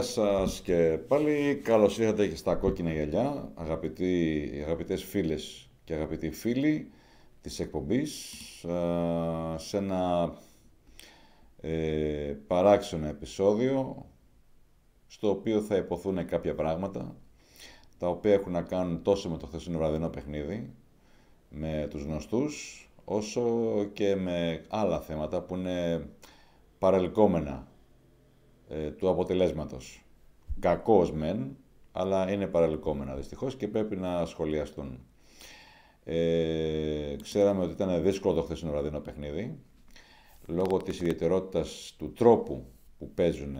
Γεια σας και πάλι καλώς ήρθατε και στα κόκκινα γυαλιά, αγαπητοί, αγαπητές φίλες και αγαπητοί φίλοι της εκπομπής, σε ένα ε, παράξενο επεισόδιο, στο οποίο θα υποθούν κάποια πράγματα, τα οποία έχουν να κάνουν τόσο με το χθεσινό βραδινό παιχνίδι, με τους γνωστούς, όσο και με άλλα θέματα που είναι παρελκόμενα ε, του αποτελέσματος. Κακός μεν, αλλά είναι παραλυκόμενα δυστυχώς και πρέπει να σχολιαστούν. Ε, ξέραμε ότι ήταν δύσκολο το χθεσινό βραδινό παιχνίδι, λόγω της ιδιαιτερότητας του τρόπου που παίζουν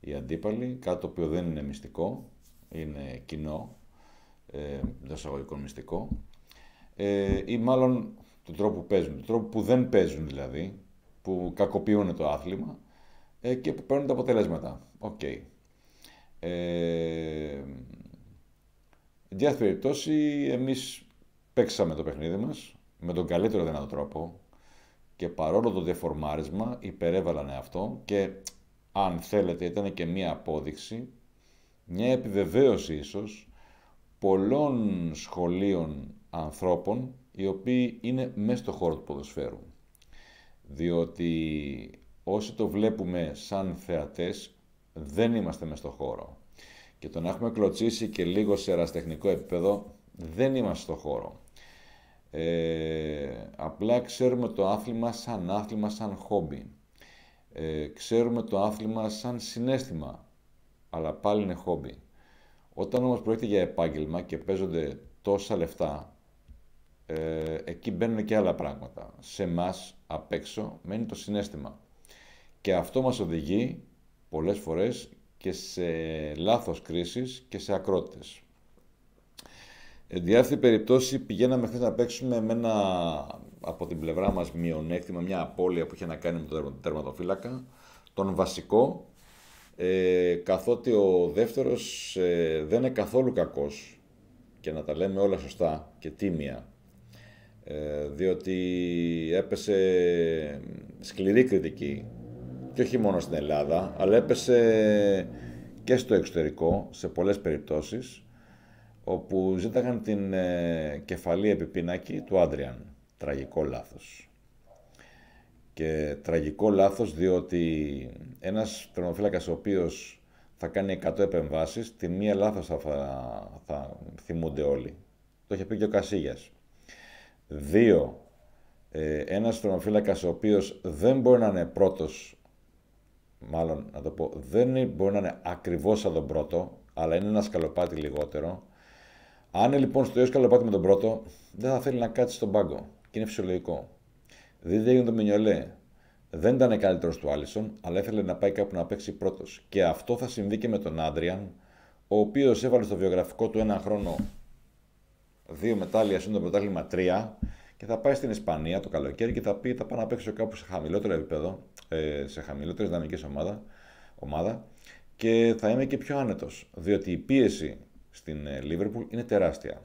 οι αντίπαλοι, κάτι το οποίο δεν είναι μυστικό, είναι κοινό, ε, δοσαγωγικό μυστικό, ε, ή μάλλον του τρόπου που παίζουν, του τρόπου που δεν παίζουν δηλαδή, που κακοποιούν το άθλημα, ε, και που παίρνουν τα αποτελέσματα. Οκ. Okay. Ε, περιπτώσει, εμείς παίξαμε το παιχνίδι μας με τον καλύτερο δυνατό τρόπο και παρόλο το δεφορμάρισμα υπερέβαλανε αυτό και αν θέλετε ήταν και μία απόδειξη, μια επιβεβαίωση ίσως πολλών σχολείων ανθρώπων οι οποίοι είναι μέσα στο χώρο του ποδοσφαίρου. Διότι όσοι το βλέπουμε σαν θεατές δεν είμαστε μες στο χώρο. Και το να έχουμε κλωτσίσει και λίγο σε εραστεχνικό επίπεδο δεν είμαστε στο χώρο. Ε, απλά ξέρουμε το άθλημα σαν άθλημα, σαν χόμπι. Ε, ξέρουμε το άθλημα σαν συνέστημα, αλλά πάλι είναι χόμπι. Όταν όμως πρόκειται για επάγγελμα και παίζονται τόσα λεφτά, ε, εκεί μπαίνουν και άλλα πράγματα. Σε εμάς απ' έξω μένει το συνέστημα. Και αυτό μας οδηγεί πολλές φορές και σε λάθος κρίσεις και σε ακρότητες. Εν διάρθει περιπτώσει πηγαίναμε χθες να παίξουμε με ένα από την πλευρά μας μειονέκτημα, μια απώλεια που είχε να κάνει με τον τερματοφύλακα, τον βασικό, ε, καθότι ο δεύτερος ε, δεν είναι καθόλου κακός και να τα λέμε όλα σωστά και τίμια, ε, διότι έπεσε ε, σκληρή κριτική και όχι μόνο στην Ελλάδα, αλλά έπεσε και στο εξωτερικό σε πολλές περιπτώσεις όπου ζήταγαν την ε, κεφαλή επιπίνακη του Άντριαν. Τραγικό λάθος. Και τραγικό λάθος διότι ένας τρομοφύλακα ο οποίος θα κάνει 100 επεμβάσεις, τη μία λάθος θα, θα, θυμούνται όλοι. Το είχε πει και ο Κασίγιας. Δύο, ε, ένας ο οποίος δεν μπορεί να είναι πρώτος μάλλον να το πω, δεν μπορεί να είναι ακριβώς σαν τον πρώτο, αλλά είναι ένα σκαλοπάτι λιγότερο. Αν είναι λοιπόν στο ίδιο σκαλοπάτι με τον πρώτο, δεν θα θέλει να κάτσει στον πάγκο. Και είναι φυσιολογικό. Δηλαδή, Δείτε έγινε το Μινιολέ. Δεν ήταν καλύτερος του Άλισον, αλλά ήθελε να πάει κάπου να παίξει πρώτος. Και αυτό θα συμβεί και με τον Άντριαν, ο οποίος έβαλε στο βιογραφικό του ένα χρόνο δύο μετάλλια σύντομα πρωτάθλημα τρία και θα πάει στην Ισπανία το καλοκαίρι και θα πει θα πάω να παίξω κάπου σε χαμηλότερο επίπεδο, ε, σε χαμηλότερη δυναμική ομάδα, ομάδα και θα είμαι και πιο άνετος. Διότι η πίεση στην ε, Λίβερπουλ είναι τεράστια.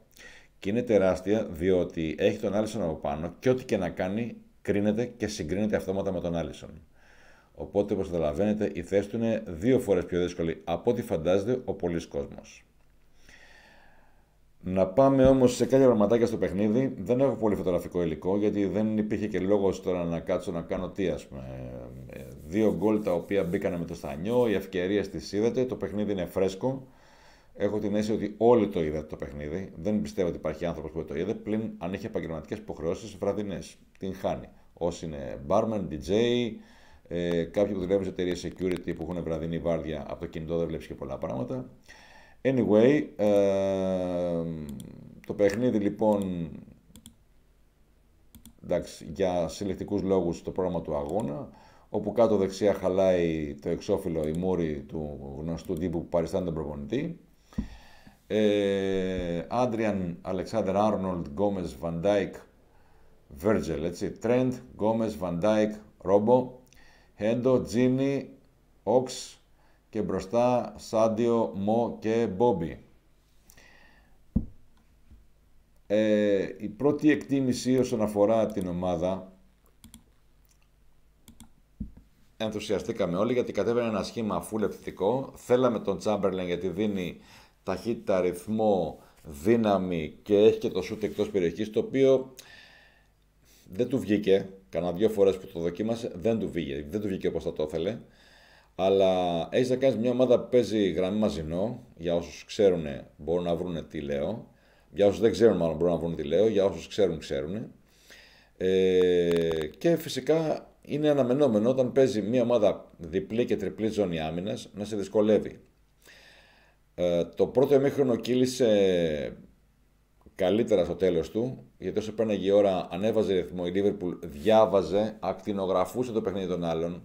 Και είναι τεράστια διότι έχει τον Άλισον από πάνω και ό,τι και να κάνει κρίνεται και συγκρίνεται αυτόματα με τον Άλισον. Οπότε, όπως καταλαβαίνετε, η θέση του είναι δύο φορές πιο δύσκολη από ό,τι φαντάζεται ο πολλή κόσμος. Να πάμε όμως σε κάποια πραγματάκια στο παιχνίδι. Δεν έχω πολύ φωτογραφικό υλικό γιατί δεν υπήρχε και λόγος τώρα να κάτσω να κάνω τι, ας πούμε. Ε, δύο γκολ τα οποία μπήκανε με το στανιό, οι ευκαιρίε τι είδατε. Το παιχνίδι είναι φρέσκο. Έχω την αίσθηση ότι όλοι το είδατε το παιχνίδι. Δεν πιστεύω ότι υπάρχει άνθρωπος που το είδε πλην αν έχει επαγγελματικές υποχρεώσεις βραδινές. Την χάνει. Όσοι είναι barman, DJ, ε, κάποιοι που δουλεύουν σε εταιρείες security που έχουν βραδινή βάρδια από το κινητό δεν βλέπεις και πολλά πράγματα. Anyway, ε, το παιχνίδι λοιπόν, εντάξει, για συλλεκτικούς λόγους το πρόγραμμα του αγώνα, όπου κάτω δεξιά χαλάει το εξώφυλλο η μούρη του γνωστού τύπου που παριστάνει τον προπονητή. Άντριαν, Αλεξάνδερ Άρνολτ, Γκόμες, Βαντάικ, Βέρτζελ, έτσι, Τρέντ, Γκόμες, Βαντάικ, Ρόμπο, Χέντο, Τζίνι, Οξ, και μπροστά Σάντιο, Μο και Μπόμπι. Ε, η πρώτη εκτίμηση όσον αφορά την ομάδα ενθουσιαστήκαμε όλοι γιατί κατέβαινε ένα σχήμα φουλ επιθετικό. Θέλαμε τον Τσάμπερλεν γιατί δίνει ταχύτητα, ρυθμό, δύναμη και έχει και το σούτ εκτός περιοχής το οποίο δεν του βγήκε. Κανά δύο φορές που το δοκίμασε δεν του βγήκε, δεν του βγήκε όπως θα το ήθελε. Αλλά έχεις να κάνεις μια ομάδα που παίζει γραμμή μαζινό. Για όσους ξέρουν, μπορούν να βρουν τι λέω. Για όσους δεν ξέρουν, μάλλον μπορούν να βρουν τι λέω. Για όσους ξέρουν, ξέρουν. Ε, και φυσικά είναι αναμενόμενο όταν παίζει μια ομάδα διπλή και τριπλή ζώνη άμυνας να σε δυσκολεύει. Ε, το πρώτο εμίχρονο κύλησε καλύτερα στο τέλος του, γιατί όσο πέρναγε η ώρα ανέβαζε ρυθμό, η Λίβερπουλ διάβαζε, ακτινογραφούσε το παιχνίδι των άλλων,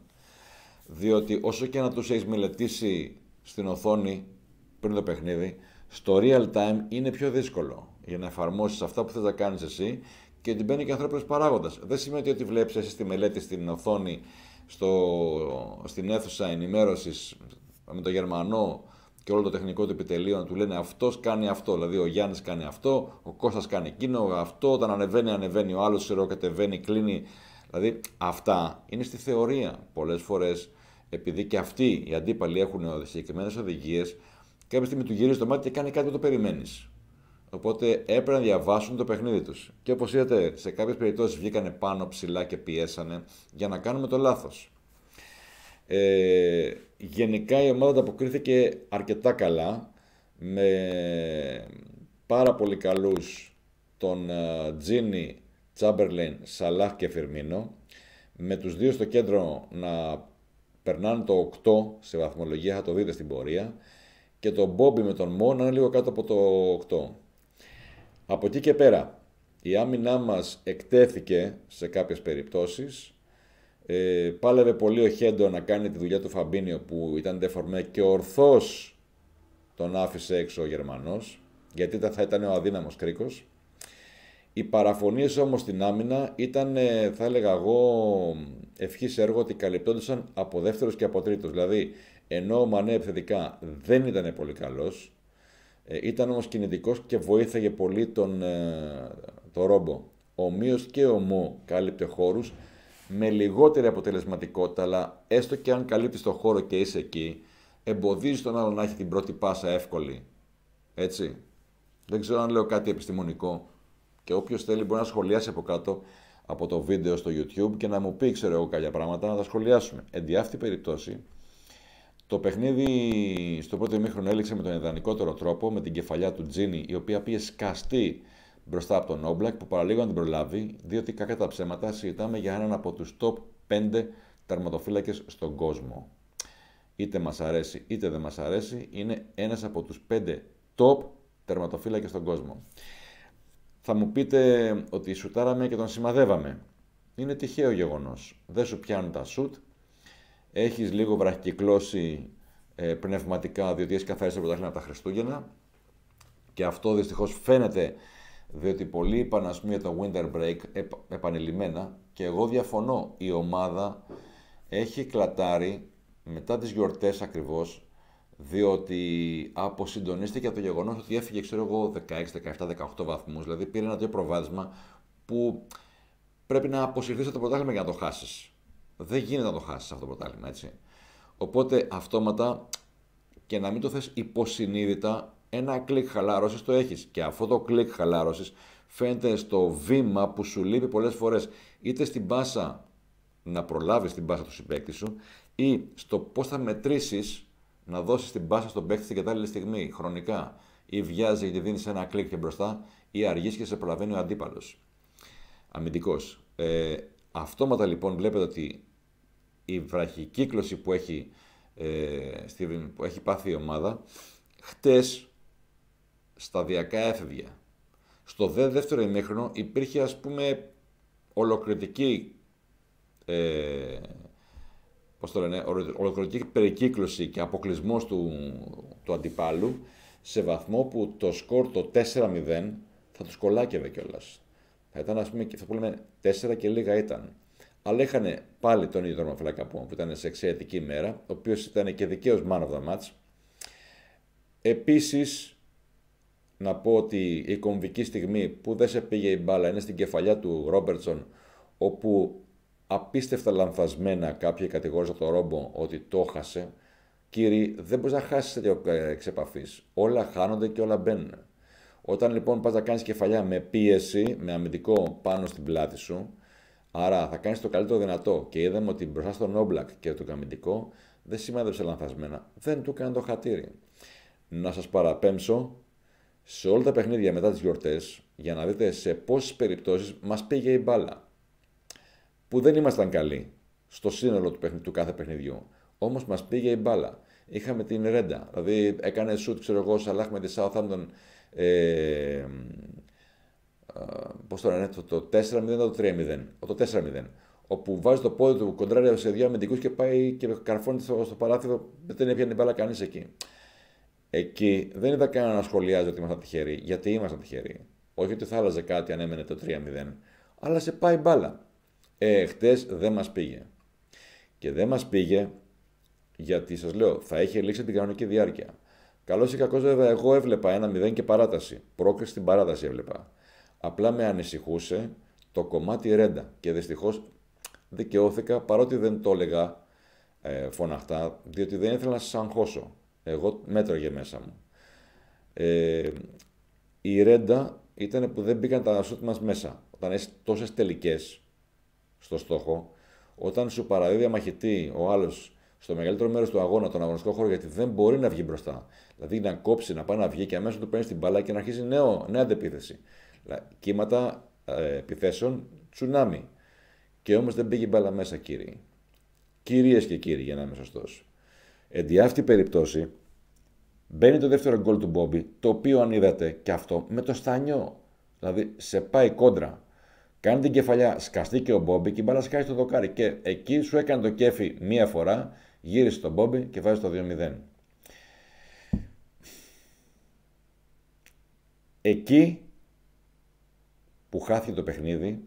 διότι όσο και να τους έχεις μελετήσει στην οθόνη πριν το παιχνίδι, στο real time είναι πιο δύσκολο για να εφαρμόσεις αυτά που θες να κάνεις εσύ και την μπαίνει και ανθρώπινος παράγοντας. Δεν σημαίνει ότι ό,τι βλέπεις εσύ στη μελέτη στην οθόνη, στο, στην αίθουσα ενημέρωσης με το Γερμανό και όλο το τεχνικό του επιτελείο να του λένε αυτός κάνει αυτό. Δηλαδή ο Γιάννης κάνει αυτό, ο Κώστας κάνει εκείνο, αυτό. Όταν ανεβαίνει, ανεβαίνει ο άλλος, σειρό κατεβαίνει, κλείνει. Δηλαδή αυτά είναι στη θεωρία πολλές φορές επειδή και αυτοί οι αντίπαλοι έχουν συγκεκριμένες οδηγίες, κάποια στιγμή του γυρίζει το μάτι και κάνει κάτι που το περιμένεις. Οπότε έπρεπε να διαβάσουν το παιχνίδι τους. Και όπως είδατε, σε κάποιες περιπτώσεις βγήκανε πάνω ψηλά και πιέσανε για να κάνουμε το λάθος. Ε, γενικά η ομάδα ανταποκρίθηκε αρκετά καλά με πάρα πολύ καλούς τον ε, Τζίνι, Τσάμπερλεν, Σαλάχ και Φιρμίνο με τους δύο στο κέντρο να περνάνε το 8 σε βαθμολογία, θα το δείτε στην πορεία, και το Μπόμπι με τον Μόνα είναι λίγο κάτω από το 8. Από εκεί και πέρα, η άμυνά μας εκτέθηκε σε κάποιες περιπτώσεις. Ε, πάλευε πολύ ο Χέντο να κάνει τη δουλειά του Φαμπίνιο που ήταν τεφορμέ και ορθώς τον άφησε έξω ο Γερμανός, γιατί θα ήταν ο αδύναμος κρίκος. Οι παραφωνίες όμως στην άμυνα ήταν, ε, θα έλεγα εγώ, ευχής έργο ότι καλυπτόντουσαν από δεύτερος και από τρίτος. Δηλαδή, ενώ ο Μανέ επιθετικά δεν ήταν πολύ καλός, ε, ήταν όμως κινητικός και βοήθαγε πολύ τον, ε, το Ρόμπο. Ομοίω και ο Μου κάλυπτε χώρους με λιγότερη αποτελεσματικότητα, αλλά έστω και αν καλύπτεις το χώρο και είσαι εκεί, εμποδίζεις τον άλλον να έχει την πρώτη πάσα εύκολη. Έτσι. Δεν ξέρω αν λέω κάτι επιστημονικό. Και όποιος θέλει μπορεί να σχολιάσει από κάτω από το βίντεο στο YouTube και να μου πει, ξέρω εγώ, κάποια πράγματα να τα σχολιάσουμε. Εν τη αυτή περίπτωση, το παιχνίδι στο πρώτο ημίχρονο έληξε με τον ιδανικότερο τρόπο, με την κεφαλιά του Τζίνι, η οποία πήγε σκαστή μπροστά από τον Όμπλακ, που παραλίγο να την προλάβει, διότι κακά τα ψέματα συζητάμε για έναν από τους top 5 τερματοφύλακες στον κόσμο. Είτε μας αρέσει είτε δεν μας αρέσει, είναι ένας από τους 5 top τερματοφύλακες στον κόσμο. Θα μου πείτε ότι σουτάραμε και τον σημαδεύαμε. Είναι τυχαίο γεγονός. Δεν σου πιάνουν τα σουτ. Έχεις λίγο βραχικυκλώσει ε, πνευματικά, διότι έχεις καθαρίσει το πρωτάθλημα από τα Χριστούγεννα. Και αυτό δυστυχώς φαίνεται, διότι πολλοί είπαν, πούμε, το winter break επ, επανειλημμένα, και εγώ διαφωνώ. Η ομάδα έχει κλατάρει μετά τις γιορτές ακριβώς διότι αποσυντονίστηκε από το γεγονός ότι έφυγε, ξέρω εγώ, 16, 17, 18 βαθμούς. Δηλαδή πήρε ένα-δύο προβάδισμα που πρέπει να αποσυρθείς από το πρωτάθλημα για να το χάσεις. Δεν γίνεται να το χάσεις αυτό το πρωτάθλημα, έτσι. Οπότε αυτόματα και να μην το θες υποσυνείδητα, ένα κλικ χαλάρωσης το έχεις. Και αυτό το κλικ χαλάρωσης φαίνεται στο βήμα που σου λείπει πολλές φορές Είτε στην πάσα να προλάβεις την πάσα του συμπέκτη σου ή στο πώς θα μετρήσεις να δώσεις την πάσα στον παίκτη στην κατάλληλη στιγμή, χρονικά, ή βιάζει γιατί δίνεις ένα κλικ και μπροστά, ή αργείς και σε προλαβαίνει ο αντίπαλος. Αμυντικός. Ε, αυτόματα λοιπόν βλέπετε ότι η βραχική που έχει, ε, που έχει πάθει η ομάδα, χτες σταδιακά έφευγε. Στο δε δεύτερο ημίχρονο υπήρχε ας πούμε ολοκληρωτική ε, πώς το λένε, ολοκληρωτική περικύκλωση και αποκλεισμός του, του αντιπάλου σε βαθμό που το σκορ το 4-0 θα τους κολάκευε κιόλας. Θα ήταν, ας πούμε, θα πούμε 4 και λίγα ήταν. Αλλά είχαν πάλι τον ίδιο Ρωμαφυλάκα που ήταν σε εξαιρετική μέρα, ο οποίος ήταν και δικαίως man of the match. Επίσης, να πω ότι η κομβική στιγμή που δεν σε πήγε η μπάλα είναι στην κεφαλιά του Ρόμπερτσον, όπου απίστευτα λανθασμένα κάποιοι κατηγόρησαν τον Ρόμπο ότι το χάσε. Κύριοι, δεν μπορείς να χάσεις τέτοια ε, εξεπαφή. Όλα χάνονται και όλα μπαίνουν. Όταν λοιπόν πας να κάνεις κεφαλιά με πίεση, με αμυντικό πάνω στην πλάτη σου, άρα θα κάνεις το καλύτερο δυνατό. Και είδαμε ότι μπροστά στον Όμπλακ και το αμυντικό δεν σημάδεψε λανθασμένα. Δεν του έκανε το χατήρι. Να σας παραπέμψω σε όλα τα παιχνίδια μετά τις γιορτές για να δείτε σε πόσες περιπτώσεις μας πήγε η μπάλα που δεν ήμασταν καλοί στο σύνολο του, παιχνι, κάθε παιχνιδιού. Όμως μας πήγε η μπάλα. Είχαμε την ρέντα. Δηλαδή έκανε σουτ, ξέρω εγώ, Σαλάχ με τη Southampton. Ε, Πώς το λένε, το 4-0 το 3-0. Το 4-0. Όπου βάζει το πόδι του κοντράρια σε δύο αμυντικούς και πάει και καρφώνει στο, στο παράθυρο. Δεν έπιανε την μπάλα κανείς εκεί. Εκεί δεν είδα κανένα να σχολιάζει ότι ήμασταν τυχεροί. Γιατί ήμασταν τυχεροί. Όχι ότι θα άλλαζε κάτι αν έμενε το 3-0. Αλλά σε πάει μπάλα. Ε, χτες δεν μας πήγε. Και δεν μας πήγε γιατί σας λέω, θα έχει λήξει την κανονική διάρκεια. Καλώς ή κακώς βέβαια, εγώ έβλεπα ένα μηδέν και παράταση. Πρόκριση στην παράταση έβλεπα. Απλά με ανησυχούσε το κομμάτι ρέντα. Και δυστυχώς δικαιώθηκα παρότι δεν το έλεγα ε, φωναχτά, διότι δεν ήθελα να σας αγχώσω. Εγώ μέτρωγε μέσα μου. Ε, η ρέντα ήταν που δεν μπήκαν τα σούτ μας μέσα. Όταν έχει τόσες τελικές, στο στόχο, όταν σου παραδίδει αμαχητή ο άλλος στο μεγαλύτερο μέρος του αγώνα, τον αγωνιστικό χώρο, γιατί δεν μπορεί να βγει μπροστά. Δηλαδή να κόψει, να πάει να βγει και αμέσως του παίρνει την μπαλά και να αρχίζει νέο, νέα αντεπίθεση. Δηλαδή, κύματα ε, επιθέσεων, τσουνάμι. Και όμως δεν πήγε μπαλά μέσα, κύριοι. Κυρίες και κύριοι, για να είμαι σωστό. Εν αυτή περίπτωση, μπαίνει το δεύτερο γκολ του Μπόμπι, το οποίο αν είδατε και αυτό με το στανιό. Δηλαδή σε πάει κόντρα. Κάνει την κεφαλιά, σκαστεί και ο Μπόμπι και η μπάλα σκάει στο δοκάρι. Και εκεί σου έκανε το κέφι μία φορά, γύρισε τον Μπόμπι και βάζει το 2-0. Εκεί που χάθηκε το παιχνίδι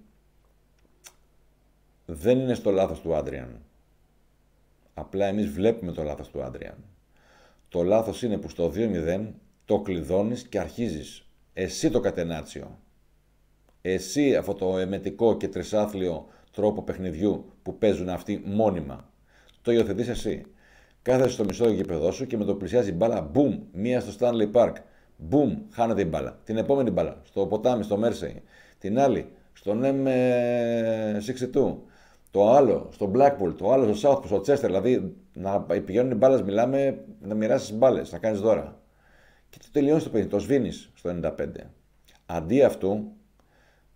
δεν είναι στο λάθος του Άντριαν. Απλά εμείς βλέπουμε το λάθος του Άντριαν. Το λάθος είναι που στο 2-0 το κλειδώνεις και αρχίζεις. Εσύ το κατενάτσιο εσύ αυτό το εμετικό και τρισάθλιο τρόπο παιχνιδιού που παίζουν αυτοί μόνιμα, το υιοθετείς εσύ. Κάθε στο μισό γήπεδό σου και με το πλησιάζει μπάλα, μπούμ, μία στο Stanley Park. Μπούμ, χάνεται η μπάλα. Την επόμενη μπάλα, στο ποτάμι, στο Μέρσεϊ. Την άλλη, στο M62. Το άλλο, στο Blackpool. Το άλλο, στο Southpool, στο Chester. Δηλαδή, να πηγαίνουν οι μπάλες, μιλάμε, να μοιράσεις μπάλες, να κάνεις δώρα. Και το τελειώνεις το παιχνίδι, το σβήνεις στο 95. Αντί αυτού,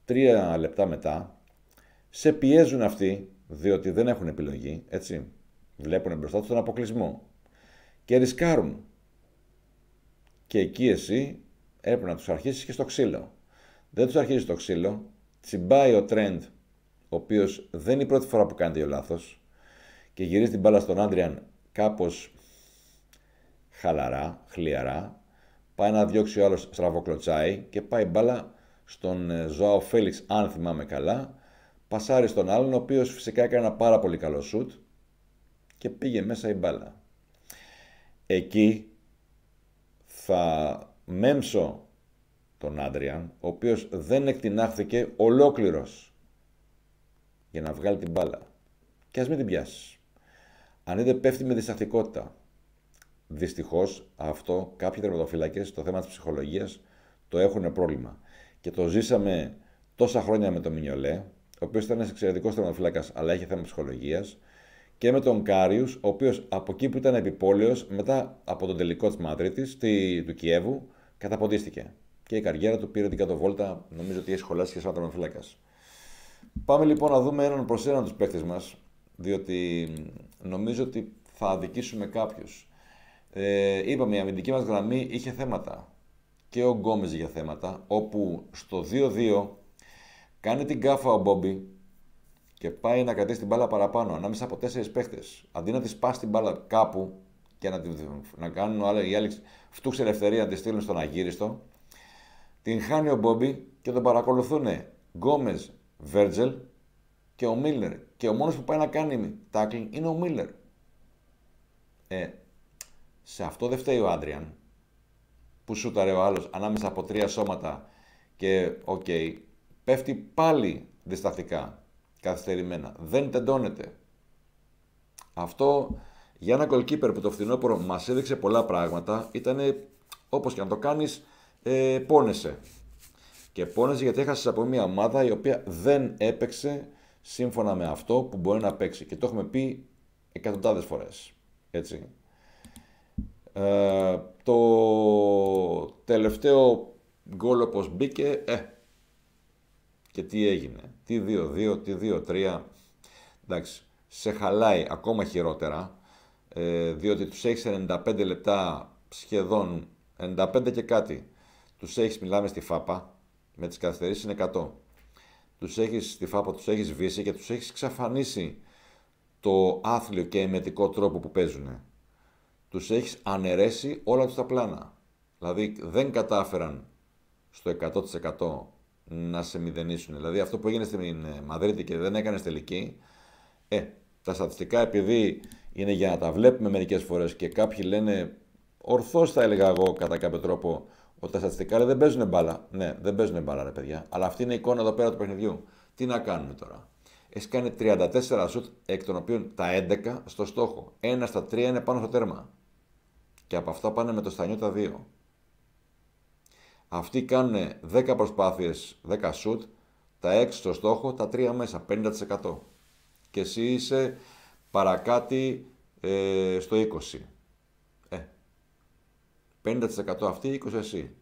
Τρία λεπτά μετά, σε πιέζουν αυτοί, διότι δεν έχουν επιλογή, έτσι. Βλέπουν μπροστά τους τον αποκλεισμό. Και ρισκάρουν. Και εκεί εσύ έπρεπε να τους αρχίσεις και στο ξύλο. Δεν τους αρχίζει στο ξύλο. Τσιμπάει ο Τρέντ, ο οποίος δεν είναι η πρώτη φορά που κάνει τέτοιο λάθος Και γυρίζει την μπάλα στον Άντριαν κάπως χαλαρά, χλιαρά. Πάει να διώξει ο άλλος στραβοκλωτσάει και πάει μπάλα στον ε, Ζωάο Φέλιξ, αν θυμάμαι καλά. Πασάρει στον άλλον, ο οποίος φυσικά έκανε ένα πάρα πολύ καλό σουτ και πήγε μέσα η μπάλα. Εκεί θα μέμψω τον Άντριαν, ο οποίος δεν εκτινάχθηκε ολόκληρος για να βγάλει την μπάλα. Και ας μην την πιάσεις. Αν είδε πέφτει με διστακτικότητα. Δυστυχώς αυτό κάποιοι τερματοφύλακες στο θέμα της ψυχολογίας το έχουν πρόβλημα και το ζήσαμε τόσα χρόνια με τον Μινιολέ, ο οποίος ήταν ένας εξαιρετικός θεματοφύλακα, αλλά είχε θέμα ψυχολογίας, και με τον Κάριους, ο οποίος από εκεί που ήταν επιπόλαιος, μετά από τον τελικό της μάτρη του Κιέβου, καταποντίστηκε. Και η καριέρα του πήρε την κατοβόλτα, νομίζω ότι έχει σχολάσει και σαν θεματοφύλακα. Πάμε λοιπόν να δούμε έναν προς έναν τους παίκτες μας, διότι νομίζω ότι θα αδικήσουμε κάποιους. Ε, είπαμε, η αμυντική μας γραμμή είχε θέματα και ο γκόμε για θέματα, όπου στο 2-2 κάνει την κάφα ο Μπόμπι και πάει να κρατήσει την μπάλα παραπάνω, ανάμεσα από τέσσερις παίχτες. Αντί να της σπάσει την μπάλα κάπου και να, την, να κάνουν οι άλλοι φτούξε ελευθερία να τη στείλουν στον Αγύριστο, την χάνει ο Μπόμπι και τον παρακολουθούν Γκόμε, Βέρτζελ και ο Μίλλερ. Και ο μόνος που πάει να κάνει τάκλινγκ είναι ο Μίλλερ. Ε, σε αυτό δεν φταίει ο Άντριαν που σούταρε ο άλλος ανάμεσα από τρία σώματα και οκ, okay, πέφτει πάλι διστακτικά, καθυστερημένα. Δεν τεντώνεται. Αυτό για ένα goalkeeper που το φθινόπωρο μας έδειξε πολλά πράγματα ήταν όπως και αν το κάνεις, ε, Και πόνεσε γιατί έχασες από μια ομάδα η οποία δεν έπαιξε σύμφωνα με αυτό που μπορεί να παίξει. Και το έχουμε πει εκατοντάδες φορές. Έτσι. Ε, το τελευταίο γκολ όπως μπήκε, ε, και τι έγινε. Τι 2-2, τι 2-3. Εντάξει, σε χαλάει ακόμα χειρότερα, ε, διότι τους έχεις 95 λεπτά σχεδόν, 95 και κάτι. Τους έχεις, μιλάμε στη ΦΑΠΑ, με τις καθυστερήσεις είναι 100. Τους έχεις στη ΦΑΠΑ, τους έχεις βύσει και τους έχεις ξαφανίσει το άθλιο και εμετικό τρόπο που παίζουνε τους έχεις αναιρέσει όλα τους τα πλάνα. Δηλαδή δεν κατάφεραν στο 100% να σε μηδενίσουν. Δηλαδή αυτό που έγινε στην ε, Μαδρίτη και δεν έκανες τελική, ε, τα στατιστικά επειδή είναι για να τα βλέπουμε μερικές φορές και κάποιοι λένε ορθώς θα έλεγα εγώ κατά κάποιο τρόπο ότι τα στατιστικά δεν παίζουν μπάλα. Ναι, δεν παίζουν μπάλα ρε παιδιά. Αλλά αυτή είναι η εικόνα εδώ πέρα του παιχνιδιού. Τι να κάνουμε τώρα. Έχεις κάνει 34 σουτ εκ των οποίων τα 11 στο στόχο. Ένα στα τρία είναι πάνω στο τέρμα και από αυτά πάνε με το στανιό τα δύο. Αυτοί κάνουν 10 προσπάθειες, 10 σουτ, τα 6 στο στόχο, τα 3 μέσα, 50%. Και εσύ είσαι παρακάτι ε, στο 20. Ε, 50% αυτοί, 20% εσύ.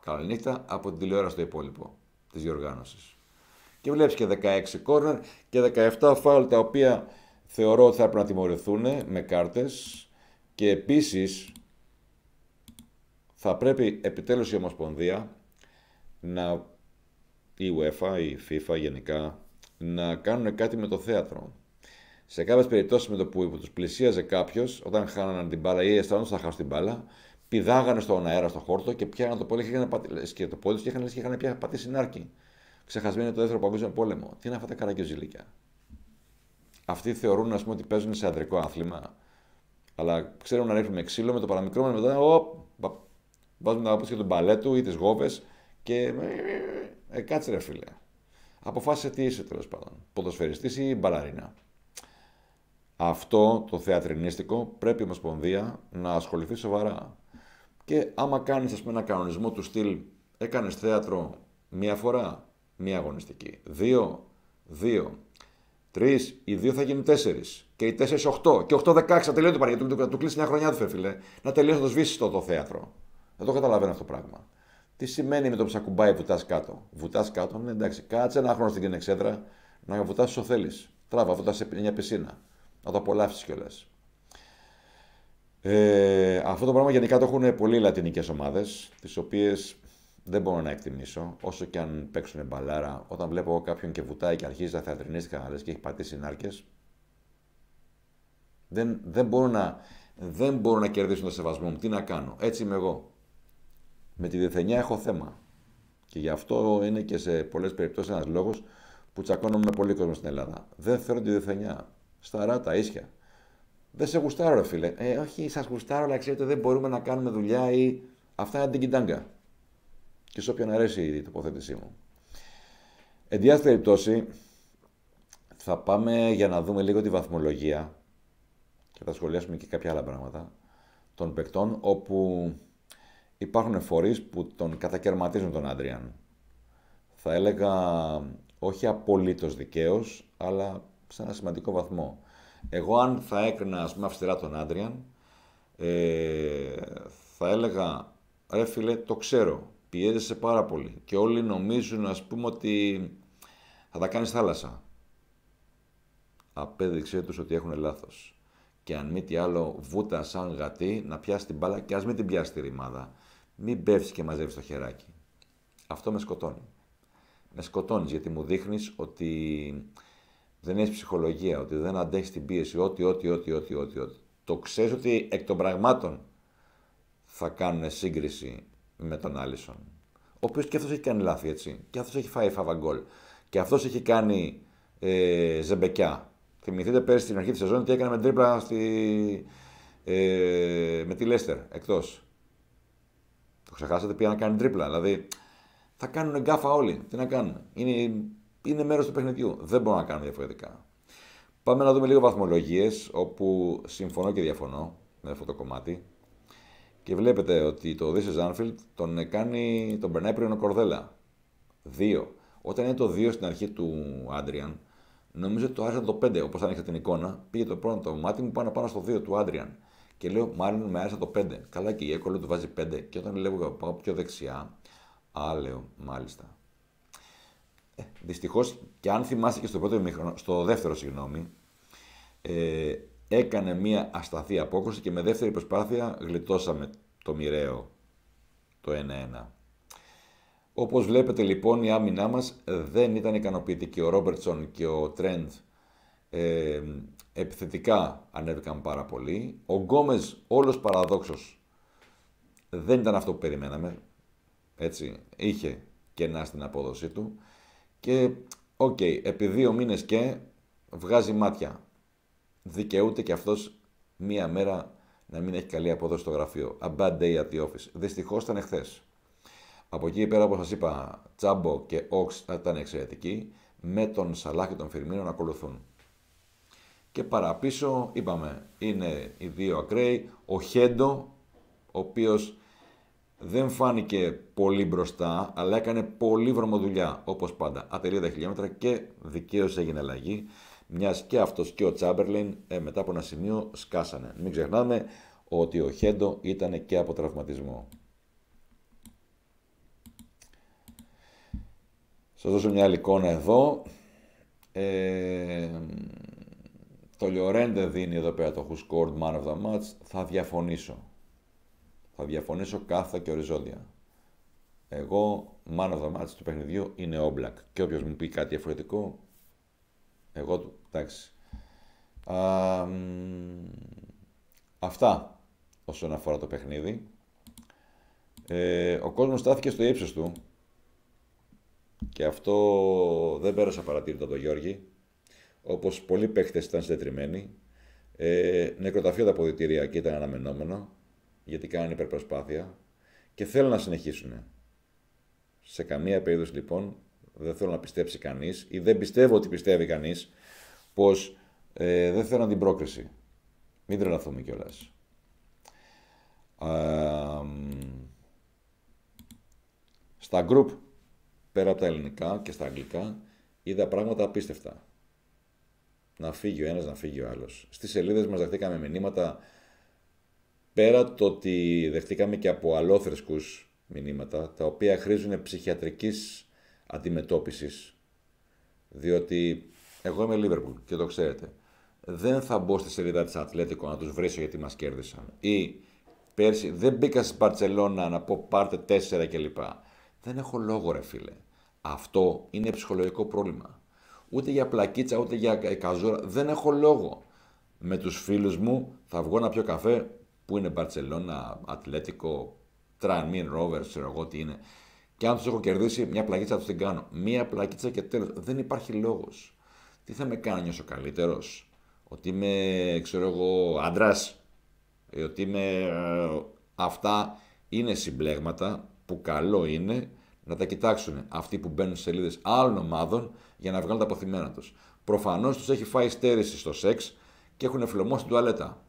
Καληνύχτα από την τηλεόραση το υπόλοιπο της διοργάνωσης. Και βλέπεις και 16 κόρνερ και 17 φάουλ τα οποία θεωρώ ότι θα πρέπει να τιμωρηθούν με κάρτες και επίσης θα πρέπει επιτέλους η Ομοσπονδία να η UEFA, η FIFA γενικά, να κάνουν κάτι με το θέατρο. Σε κάποιες περιπτώσεις με το που τους πλησίαζε κάποιος, όταν χάνανε την μπάλα ή ότι να χάσουν την μπάλα, πηδάγανε στον αέρα, στο χόρτο και πιάγανε το πόδι και και το πόδι και είχαν, πια πατήσει νάρκη. Ξεχασμένοι το δεύτερο παγκόσμιο πόλεμο. Τι είναι αυτά τα καράκια Αυτοί θεωρούν, ας πούμε, ότι παίζουν σε ανδρικό άθλημα. Αλλά ξέρουμε να ρίχνουμε ξύλο με το παραμικρό μας μετά. Ο, βάζουμε τα παπούτσια του μπαλέτου ή τις γόβες και. Ε, ε, κάτσε ρε φίλε. Αποφάσισε τι είσαι τέλος πάντων. Ποδοσφαιριστής ή μπαλαρίνα. Αυτό το θεατρινίστικο πρέπει η Ομοσπονδία να ασχοληθεί σοβαρά. Και άμα κάνεις, ας πούμε, ένα κανονισμό του στυλ, έκανες θέατρο μία φορά, μία αγωνιστική. Δύο, δύο, Τρεις, οι δύο θα γίνουν τέσσερις. Και οι τέσσερις οχτώ. Και οχτώ δεκάξι. Τελειώνει το παρελθόν. γιατί του κλείσει μια χρονιά του, φίλε Να τελειώσει να το σβήσει το, θέατρο. Δεν το καταλαβαίνω αυτό το πράγμα. Τι σημαίνει με το ψακουμπάι βουτάς κάτω. Βουτάς κάτω, ναι, εντάξει, κάτσε ένα χρόνο στην εξέδρα να βουτάς όσο θέλεις. Τράβα, βουτάς σε μια πισίνα. Να το απολαύσεις κιόλας. Ε, αυτό το πράγμα γενικά το έχουν πολλοί λατινικές ομάδες, τις οποίες δεν μπορώ να εκτιμήσω, όσο και αν παίξουν μπαλάρα, όταν βλέπω κάποιον και βουτάει και αρχίζει να θεατρινίζει κανάλες και έχει πατήσει νάρκες, δεν, δεν, μπορώ να, δεν μπορώ να κερδίσω το σεβασμό μου. Τι να κάνω. Έτσι είμαι εγώ. Με τη διθενιά έχω θέμα. Και γι' αυτό είναι και σε πολλές περιπτώσεις ένας λόγος που τσακώνομαι με πολύ κόσμο στην Ελλάδα. Δεν θέλω τη Σταρά Σταράτα, ίσια. Δεν σε γουστάρω, ρε φίλε. Ε, όχι, σας γουστάρω, αλλά ξέρετε, δεν μπορούμε να κάνουμε δουλειά ή. Αυτά είναι την κοιτάγκα και σε όποιον αρέσει η τοποθέτησή μου. Εν περιπτώσει, θα πάμε για να δούμε λίγο τη βαθμολογία και θα σχολιάσουμε και κάποια άλλα πράγματα των παικτών, όπου υπάρχουν φορείς που τον κατακαιρματίζουν τον Άντριαν. Θα έλεγα όχι απολύτως δικαίως, αλλά σε ένα σημαντικό βαθμό. Εγώ αν θα έκρινα ας αυστηρά τον Άντριαν, ε, θα έλεγα ρε το ξέρω Πιέζεσαι πάρα πολύ. Και όλοι νομίζουν, ας πούμε, ότι θα τα κάνεις θάλασσα. Απέδειξε τους ότι έχουν λάθος. Και αν μη τι άλλο, βούτα σαν γατί να πιάσεις την μπάλα και ας μην την πιάσεις τη ρημάδα. Μην πέφτεις και μαζεύεις το χεράκι. Αυτό με σκοτώνει. Με σκοτώνεις γιατί μου δείχνεις ότι δεν έχεις ψυχολογία, ότι δεν αντέχεις την πίεση, ό,τι, ό,τι, ό,τι, ό,τι, ό,τι. Το ξέρεις ότι εκ των πραγμάτων θα κάνουν σύγκριση με τον Άλισον. Ο οποίος και αυτός έχει κάνει λάθη, έτσι. Και αυτός έχει φάει φαβαγκόλ. Και αυτός έχει κάνει ε, ζεμπεκιά. Θυμηθείτε πέρσι στην αρχή της σεζόν τι έκανε με τρίπλα στη, ε, με τη Λέστερ εκτός. Το ξεχάσατε, πια να κάνει τρίπλα. Δηλαδή θα κάνουν γκάφα όλοι. Τι να κάνουν. Είναι, είναι μέρος του παιχνιδιού. Δεν μπορούν να κάνουν διαφορετικά. Πάμε να δούμε λίγο βαθμολογίες όπου συμφωνώ και διαφωνώ με αυτό το κομμάτι. Και βλέπετε ότι το This is τον, κάνει, τον περνάει πριν ο Κορδέλα. Δύο. Όταν είναι το 2 στην αρχή του Άντριαν, νομίζω ότι το άρεσε το 5. Όπω άνοιξα την εικόνα, πήγε το πρώτο μάτι μου πάνω, πάνω στο 2 του Άντριαν. Και λέω, μάλλον με άρεσε το 5. Καλά και η έκολο του βάζει 5. Και όταν λέω πάω πιο δεξιά, άλεο μάλιστα. Ε, Δυστυχώς και αν θυμάστε και στο, πρώτο, στο δεύτερο, συγγνώμη, ε, έκανε μία ασταθή απόκριση και με δεύτερη προσπάθεια γλιτώσαμε το μοιραίο το 1-1. Όπως βλέπετε λοιπόν η άμυνά μας δεν ήταν ικανοποιητική. Ο Ρόμπερτσον και ο Τρέντ ε, επιθετικά ανέβηκαν πάρα πολύ. Ο Γκόμες όλος παραδόξος δεν ήταν αυτό που περιμέναμε. Έτσι, είχε κενά στην απόδοσή του. Και οκ, okay, επί δύο μήνες και βγάζει μάτια δικαιούται και αυτός μία μέρα να μην έχει καλή απόδοση στο γραφείο. A bad day at the office. Δυστυχώς ήταν εχθές. Από εκεί πέρα, όπως σας είπα, Τσάμπο και Ox ήταν εξαιρετικοί, με τον Σαλάχ και τον Φιρμίνο να ακολουθούν. Και παραπίσω, είπαμε, είναι οι δύο ακραίοι. Ο Χέντο, ο οποίος δεν φάνηκε πολύ μπροστά, αλλά έκανε πολύ βρωμοδουλειά, όπως πάντα. Ατελείωτα χιλιόμετρα και δικαίως έγινε αλλαγή μιας και αυτός και ο Τσάμπερλιν ε, μετά από ένα σημείο σκάσανε. Μην ξεχνάμε ότι ο Χέντο ήταν και από τραυματισμό. Σας δώσω μια άλλη εικόνα εδώ. Ε, το Λιωρέντε δίνει εδώ πέρα το Who scored man of the match. Θα διαφωνήσω. Θα διαφωνήσω κάθε και οριζόντια. Εγώ, man of the match του παιχνιδιού είναι όμπλακ. Και οποίο μου πει κάτι διαφορετικό, εγώ Εντάξει. Α, αυτά όσον αφορά το παιχνίδι. Ε, ο κόσμος στάθηκε στο ύψος του και αυτό δεν πέρασε από τον Γιώργη. Όπως πολλοί παίχτες ήταν στετριμένοι. Ε, νεκροταφείο τα αποδητήρια και ήταν αναμενόμενο γιατί κάνανε υπερπροσπάθεια και θέλουν να συνεχίσουν. Σε καμία περίπτωση λοιπόν δεν θέλω να πιστέψει κανείς ή δεν πιστεύω ότι πιστεύει κανείς πως ε, δεν θέλω την πρόκριση. Μην τρελαθούμε κιόλας. Στα group, πέρα από τα ελληνικά και στα αγγλικά, είδα πράγματα απίστευτα. Να φύγει ο ένας, να φύγει ο άλλος. Στις σελίδες μας δεχτήκαμε μηνύματα, πέρα το ότι δεχτήκαμε και από αλόθρεσκους μηνύματα, τα οποία χρήζουν ψυχιατρικής αντιμετώπισης, διότι εγώ είμαι Λίβερπουλ και το ξέρετε. Δεν θα μπω στη σελίδα της Ατλέτικο να τους βρίσω γιατί μας κέρδισαν. Ή πέρσι δεν μπήκα στην Παρσελόνα να πω πάρτε τέσσερα κλπ. Δεν έχω λόγο, ρε φίλε. Αυτό είναι ψυχολογικό πρόβλημα. Ούτε για πλακίτσα, ούτε για καζούρα. Δεν έχω λόγο. Με τους φίλους μου θα βγω να πιω καφέ που είναι Μπαρσελόνα, Ατλέτικο, Τρανμίν, Ρόβερ, ξέρω εγώ τι είναι. Και αν τους έχω κερδίσει, μια πλακίτσα τους την κάνω. Μια πλακίτσα και τέλος. Δεν υπάρχει λόγος τι θα με κάνει να νιώσω καλύτερος. Ότι είμαι, ξέρω εγώ, άντρας. Ε, ότι είμαι. Ε, αυτά είναι συμπλέγματα που καλό είναι να τα κοιτάξουν αυτοί που μπαίνουν σε σελίδες άλλων ομάδων για να βγάλουν τα αποθυμένα τους. Προφανώς τους έχει φάει στέρηση στο σεξ και έχουν φλωμό στην τουαλέτα.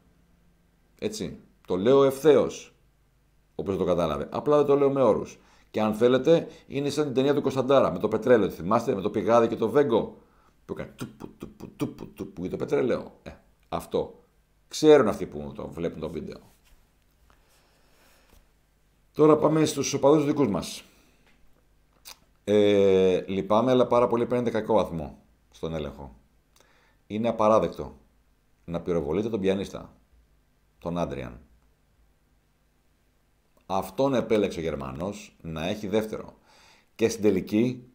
Έτσι. Το λέω ευθέως. Όπως το κατάλαβε. Απλά δεν το λέω με όρους. Και αν θέλετε, είναι σαν την ταινία του Κωνσταντάρα με το πετρέλαιο. Θυμάστε με το πηγάδι και το βέγκο που έκανε τουπου, τουπου, τουπου, τουπου το πετρέλαιο. Ε, αυτό. Ξέρουν αυτοί που το βλέπουν το βίντεο. Τώρα πάμε στους οπαδούς δικούς μας. Ε, λυπάμαι, αλλά πάρα πολύ παίρνετε κακό βαθμό στον έλεγχο. Είναι απαράδεκτο να πυροβολείτε τον πιανίστα, τον Άντριαν. Αυτόν επέλεξε ο Γερμανός να έχει δεύτερο. Και στην τελική,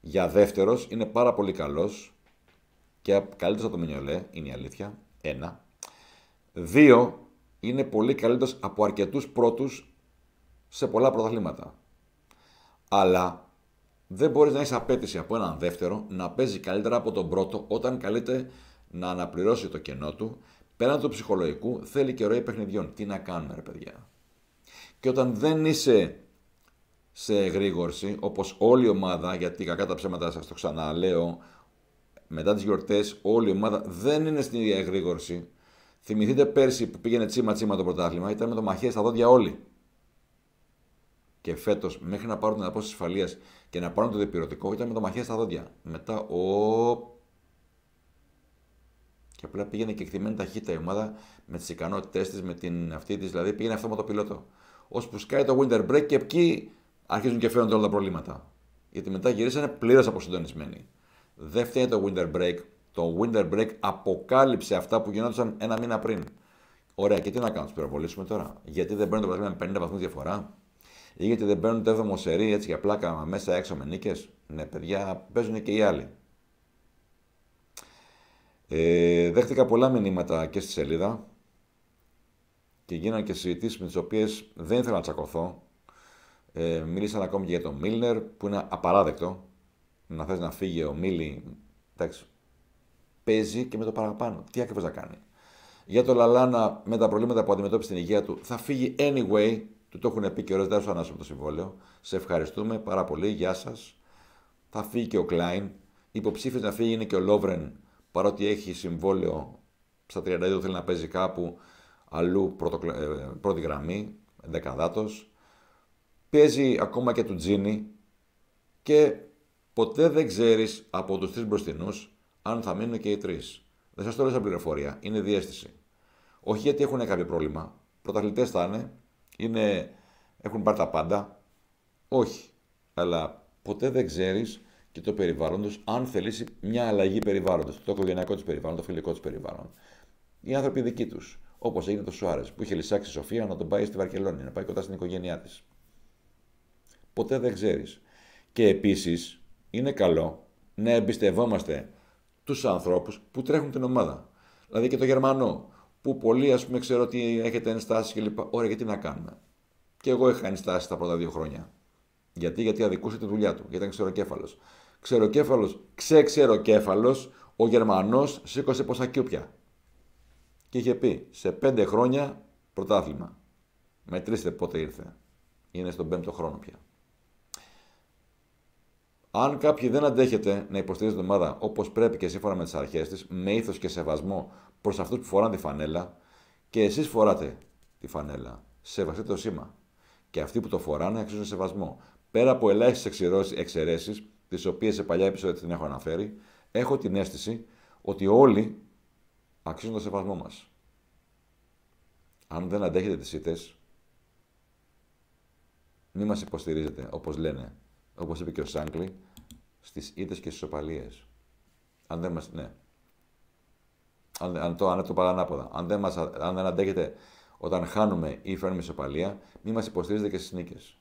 για δεύτερος, είναι πάρα πολύ καλός και καλύτερος από το Μινιολέ, είναι η αλήθεια. Ένα. Δύο, είναι πολύ καλύτερος από αρκετούς πρώτους σε πολλά πρωταθλήματα. Αλλά δεν μπορείς να έχεις απέτηση από έναν δεύτερο να παίζει καλύτερα από τον πρώτο όταν καλείται να αναπληρώσει το κενό του. Πέραν του ψυχολογικού, θέλει και ροή παιχνιδιών. Τι να κάνουμε, ρε παιδιά. Και όταν δεν είσαι σε εγρήγορση, όπως όλη η ομάδα, γιατί κακά τα ψέματα σας το ξαναλέω, μετά τις γιορτές όλη η ομάδα δεν είναι στην ίδια εγρήγορση. Θυμηθείτε πέρσι που πήγαινε τσίμα-τσίμα το πρωτάθλημα, ήταν με το μαχαίρι στα δόντια όλοι. Και φέτος, μέχρι να πάρουν την απόσταση ασφαλεία και να πάρουν το διπυρωτικό, ήταν με το μαχαίρι στα δόντια. Μετά, ο. Και απλά πήγαινε και εκτιμένη ταχύτητα η ομάδα με τις ικανότητές της, με την αυτή της, δηλαδή πήγαινε αυτόματο πιλότο. Ώσπου σκάει το winter break και εκεί αρχίζουν και φαίνονται όλα τα προβλήματα. Γιατί μετά γυρίσανε πλήρως αποσυντονισμένοι. Δεν φταίει το winter break. Το winter break αποκάλυψε αυτά που γινόντουσαν ένα μήνα πριν. Ωραία, και τι να κάνουμε, τους πυροβολήσουμε τώρα. Γιατί δεν παίρνουν το πρωτάθλημα με 50 βαθμούς διαφορά, ή γιατί δεν παίρνουν το 7ο έτσι για πλάκα μέσα έξω με νίκες. Ναι, παιδιά, παίζουν και οι άλλοι. Ε, δέχτηκα πολλά μηνύματα και στη σελίδα και γίνανε και συζητήσεις με τις οποίες δεν ήθελα να τσακωθώ. Ε, μίλησαν ακόμη και για τον Μίλνερ, που είναι απαράδεκτο να θες να φύγει ο Μίλι. Εντάξει, παίζει και με το παραπάνω. Τι ακριβώς θα κάνει. Για το Λαλάνα με τα προβλήματα που αντιμετώπισε στην υγεία του, θα φύγει anyway. Του το έχουν πει και ωραία, δεν σου ανάσω το συμβόλαιο. Σε ευχαριστούμε πάρα πολύ. Γεια σας. Θα φύγει και ο Κλάιν. Υποψήφιος να φύγει είναι και ο Λόβρεν, παρότι έχει συμβόλαιο στα 32 θέλει να παίζει κάπου αλλού πρώτο, ε, πρώτη γραμμή, δεκαδάτος. Παίζει ακόμα και του Τζίνι και ποτέ δεν ξέρεις από τους τρεις μπροστινούς αν θα μείνουν και οι τρεις. Δεν σας το λέω σαν πληροφορία. Είναι διέστηση. Όχι γιατί έχουν κάποιο πρόβλημα. Πρωταθλητές θα είναι, έχουν πάρει τα πάντα. Όχι. Αλλά ποτέ δεν ξέρεις και το περιβάλλον τους αν θελήσει μια αλλαγή περιβάλλοντος. Το οικογενειακό της περιβάλλον, το φιλικό της περιβάλλον. Οι άνθρωποι δικοί τους. Όπως έγινε το Σουάρες που είχε λησάξει η Σοφία να τον πάει στη Βαρκελόνη, να πάει κοντά στην οικογένειά της. Ποτέ δεν ξέρεις. Και επίσης είναι καλό να εμπιστευόμαστε τους ανθρώπους που τρέχουν την ομάδα. Δηλαδή και το Γερμανό, που πολλοί ας πούμε ξέρω ότι έχετε ενστάσεις λοιπά. Ωραία, γιατί να κάνουμε. Και εγώ είχα ενστάσεις τα πρώτα δύο χρόνια. Γιατί, γιατί αδικούσε τη δουλειά του, γιατί ήταν ξεροκέφαλος. Ξεροκέφαλος, ξεξεροκέφαλος, ο Γερμανός σήκωσε πόσα κιούπια. Και είχε πει σε πέντε χρόνια πρωτάθλημα. Μετρήστε πότε ήρθε. Είναι στον πέμπτο χρόνο πια. Αν κάποιοι δεν αντέχετε να υποστηρίζετε την ομάδα όπως πρέπει και σύμφωνα με τις αρχές της, με ήθος και σεβασμό προς αυτούς που φοράνε τη φανέλα, και εσείς φοράτε τη φανέλα, σεβαστείτε το σήμα. Και αυτοί που το φοράνε αξίζουν σεβασμό. Πέρα από ελάχιστες εξαιρέσεις, τις οποίες σε παλιά επεισόδια την έχω αναφέρει, έχω την αίσθηση ότι όλοι αξίζουν το σεβασμό μας. Αν δεν αντέχετε τις ήττες, μη μας υποστηρίζετε, όπως λένε όπως είπε και ο Σάνκλι, στις ήττες και στις οπαλίες. Αν δεν μας... Ναι. Αν, αν το, αν το Αν δεν, μας, αν δεν αντέχετε όταν χάνουμε ή φέρνουμε ισοπαλία, μη μας υποστηρίζετε και στις νίκες.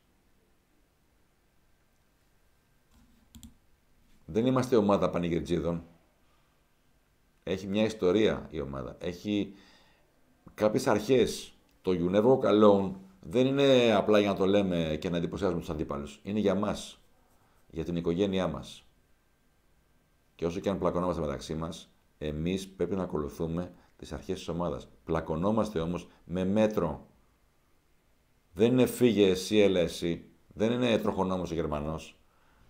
Δεν είμαστε ομάδα πανηγυρτζίδων. Έχει μια ιστορία η ομάδα. Έχει κάποιες αρχές. Το You Never δεν είναι απλά για να το λέμε και να εντυπωσιάζουμε τους αντίπαλους. Είναι για μας για την οικογένειά μας. Και όσο και αν πλακωνόμαστε μεταξύ μας, εμείς πρέπει να ακολουθούμε τις αρχές της ομάδας. Πλακωνόμαστε όμως με μέτρο. Δεν είναι φύγε εσύ, έλε Δεν είναι τροχονόμος ο Γερμανός.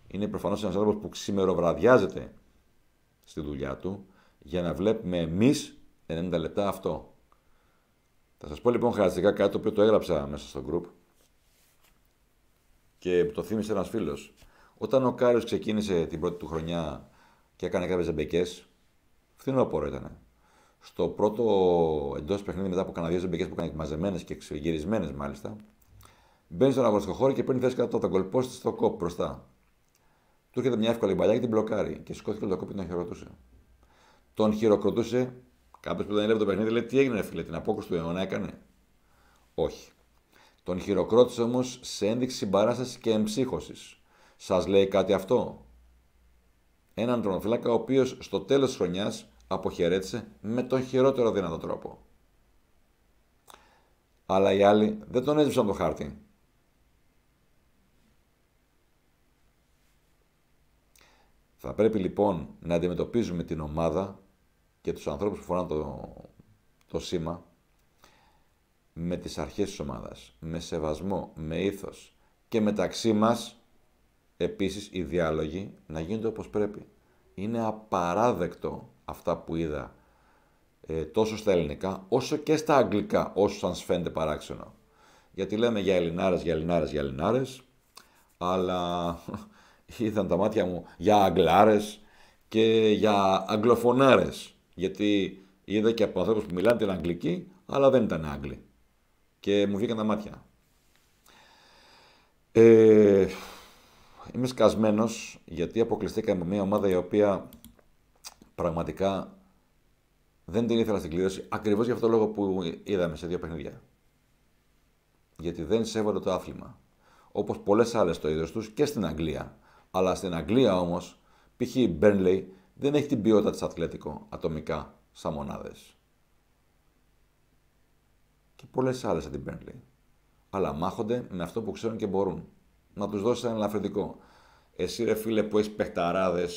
Είναι προφανώς ένας άνθρωπος που ξημεροβραδιάζεται στη δουλειά του για να βλέπουμε εμείς 90 λεπτά αυτό. Θα σας πω λοιπόν χαρακτηριστικά κάτι το οποίο το έγραψα μέσα στο group και το θύμισε ένας φίλος. Όταν ο Κάριος ξεκίνησε την πρώτη του χρονιά και έκανε κάποιες ζεμπεκές, φθινόπωρο ήταν. Στο πρώτο εντός παιχνίδι μετά από κανένα δύο ζεμπεκές που ήταν μαζεμένες και ξεγυρισμένες μάλιστα, μπαίνει στον χώρο και παίρνει θέση κατά τον κολπό στο κόπ μπροστά. Του έρχεται μια εύκολη μπαλιά και την μπλοκάρει και σηκώθηκε το κόπ και τον χειροκροτούσε. Τον χειροκροτούσε κάποιος που δεν έλεγε το παιχνίδι, λέει τι έγινε, φίλε, την απόκριση του αιώνα έκανε. Όχι. Τον χειροκρότησε όμως σε ένδειξη συμπαράστασης και εμψύχωσης. Σας λέει κάτι αυτό. Έναν τρονοφύλακα ο οποίος στο τέλος της χρονιάς αποχαιρέτησε με τον χειρότερο δυνατό τρόπο. Αλλά οι άλλοι δεν τον έζησαν το χάρτη. Θα πρέπει λοιπόν να αντιμετωπίζουμε την ομάδα και τους ανθρώπους που φοράνε το, σήμα με τις αρχές της ομάδας, με σεβασμό, με ήθος και μεταξύ μας επίσης οι διάλογοι να γίνονται όπως πρέπει. Είναι απαράδεκτο αυτά που είδα ε, τόσο στα ελληνικά όσο και στα αγγλικά, όσο σαν φαίνεται παράξενο. Γιατί λέμε για Ελληνάρες, για Ελληνάρες, για Ελληνάρες, αλλά είδαν τα μάτια μου για Αγγλάρες και για Αγγλοφωνάρες. Γιατί είδα και από ανθρώπους που μιλάνε την Αγγλική, αλλά δεν ήταν Άγγλοι. Και μου βγήκαν τα μάτια. Ε, είμαι σκασμένος γιατί αποκλειστήκαμε μια ομάδα η οποία πραγματικά δεν την ήθελα στην κλήρωση ακριβώς για αυτό το λόγο που είδαμε σε δύο παιχνίδια. Γιατί δεν σέβονται το άθλημα. Όπως πολλές άλλες το είδος τους και στην Αγγλία. Αλλά στην Αγγλία όμως, π.χ. η Μπέρνλει δεν έχει την ποιότητα της Ατλέτικο ατομικά σαν μονάδες. Και πολλές άλλες από την Μπέρνλει. Αλλά μάχονται με αυτό που ξέρουν και μπορούν να τους δώσεις ένα ελαφρυντικό. Εσύ, ρε φίλε, που έχεις παιχταράδες,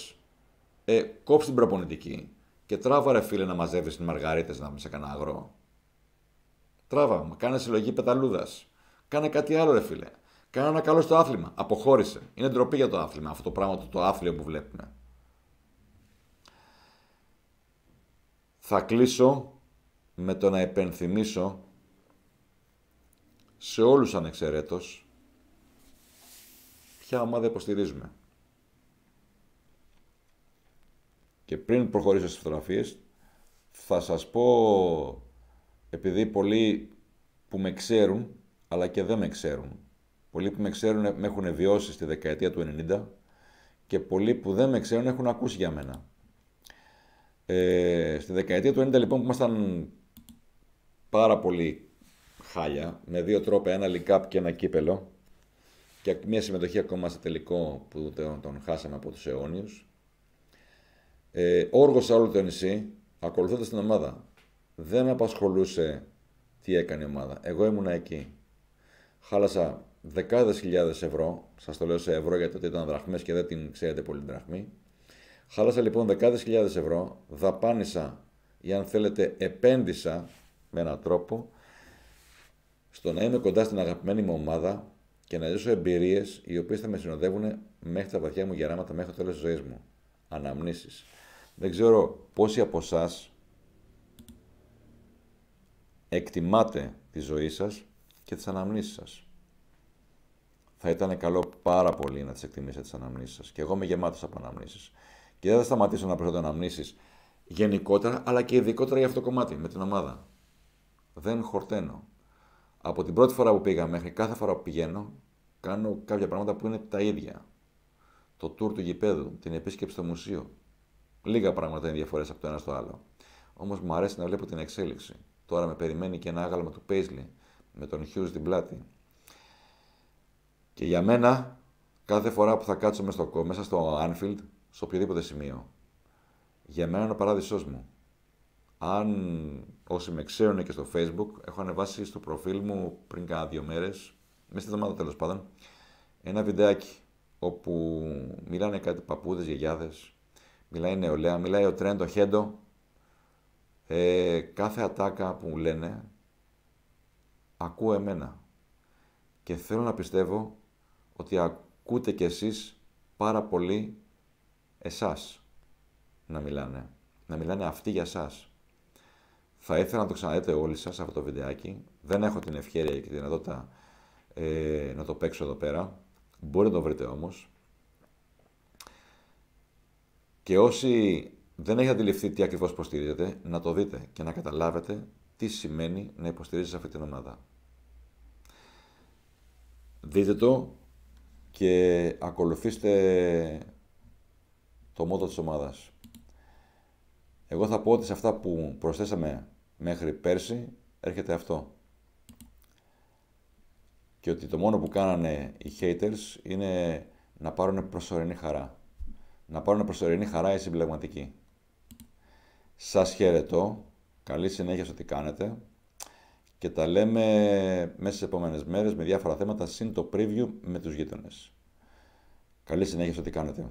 ε, κόψει την προπονητική και τράβα, ρε φίλε, να μαζεύεις τις μαργαρίτες να μην σε κανένα αγρό. Τράβα, κάνε συλλογή πεταλούδας. Κάνε κάτι άλλο, ρε φίλε. Κάνε ένα καλό στο άθλημα. Αποχώρησε. Είναι ντροπή για το άθλημα αυτό το πράγμα, το, το άθλιο που βλέπουμε. Θα κλείσω με το να υπενθυμίσω σε όλους ανεξαιρέτως ποια ομάδα υποστηρίζουμε. Και πριν προχωρήσω στις φωτογραφίες, θα σας πω, επειδή πολλοί που με ξέρουν, αλλά και δεν με ξέρουν, πολλοί που με ξέρουν με έχουν βιώσει στη δεκαετία του 90 και πολλοί που δεν με ξέρουν έχουν ακούσει για μένα. Ε, στη δεκαετία του 90 λοιπόν που ήμασταν πάρα πολύ χάλια, με δύο τρόπια, ένα λικάπ και ένα κύπελο, και μια συμμετοχή ακόμα σε τελικό που τον, τον χάσαμε από τους αιώνιους. Ε, όργωσα όλο το νησί, ακολουθώντας την ομάδα. Δεν απασχολούσε τι έκανε η ομάδα. Εγώ ήμουνα εκεί. Χάλασα δεκάδες χιλιάδες ευρώ. Σας το λέω σε ευρώ γιατί τότε ήταν δραχμές και δεν την ξέρετε πολύ την δραχμή. Χάλασα λοιπόν δεκάδες χιλιάδες ευρώ. Δαπάνησα ή αν θέλετε επένδυσα με έναν τρόπο στο να είμαι κοντά στην αγαπημένη μου ομάδα και να ζήσω εμπειρίες οι οποίες θα με συνοδεύουν μέχρι τα βαθιά μου γεράματα, μέχρι το τέλος της ζωής μου. Αναμνήσεις. Δεν ξέρω πόσοι από εσάς εκτιμάτε τη ζωή σας και τις αναμνήσεις σας. Θα ήταν καλό πάρα πολύ να τις εκτιμήσετε τις αναμνήσεις σας. Και εγώ είμαι γεμάτος από αναμνήσεις. Και δεν θα σταματήσω να προσθέτω αναμνήσεις γενικότερα, αλλά και ειδικότερα για αυτό το κομμάτι με την ομάδα. Δεν χορταίνω από την πρώτη φορά που πήγα μέχρι κάθε φορά που πηγαίνω, κάνω κάποια πράγματα που είναι τα ίδια. Το tour του γηπέδου, την επίσκεψη στο μουσείο. Λίγα πράγματα είναι διαφορές από το ένα στο άλλο. Όμως μου αρέσει να βλέπω την εξέλιξη. Τώρα με περιμένει και ένα άγαλμα του Πέισλι με τον Χιούς στην πλάτη. Και για μένα, κάθε φορά που θα κάτσω μέσα στο, μέσα στο Anfield, σε οποιοδήποτε σημείο, για μένα είναι ο παράδεισός μου. Αν Όσοι με ξέρουν και στο Facebook, έχω ανεβάσει στο προφίλ μου πριν κάνα δύο μέρες, μέσα στη εβδομάδα τέλος πάντων, ένα βιντεάκι όπου μιλάνε κάτι παππούδες, γιαγιάδες, μιλάει νεολαία, μιλάει ο τρέντο, χέντο. Ε, κάθε ατάκα που μου λένε, ακούω εμένα. Και θέλω να πιστεύω ότι ακούτε κι εσείς πάρα πολύ εσάς να μιλάνε. Να μιλάνε αυτοί για σας. Θα ήθελα να το ξαναδείτε όλοι σας αυτό το βιντεάκι. Δεν έχω την ευχαίρεια και τη δυνατότητα ε, να το παίξω εδώ πέρα. Μπορείτε να το βρείτε όμως. Και όσοι δεν έχετε αντιληφθεί τι ακριβώς υποστηρίζετε, να το δείτε και να καταλάβετε τι σημαίνει να υποστηρίζεις αυτή την ομάδα. Δείτε το και ακολουθήστε το μότο της ομάδας. Εγώ θα πω ότι σε αυτά που προσθέσαμε μέχρι πέρσι έρχεται αυτό. Και ότι το μόνο που κάνανε οι haters είναι να πάρουν προσωρινή χαρά. Να πάρουν προσωρινή χαρά οι συμπλεγματικοί. Σας χαιρετώ. Καλή συνέχεια σε τι κάνετε. Και τα λέμε μέσα στις επόμενες μέρες με διάφορα θέματα, συν το preview με τους γείτονες. Καλή συνέχεια σε ό,τι κάνετε.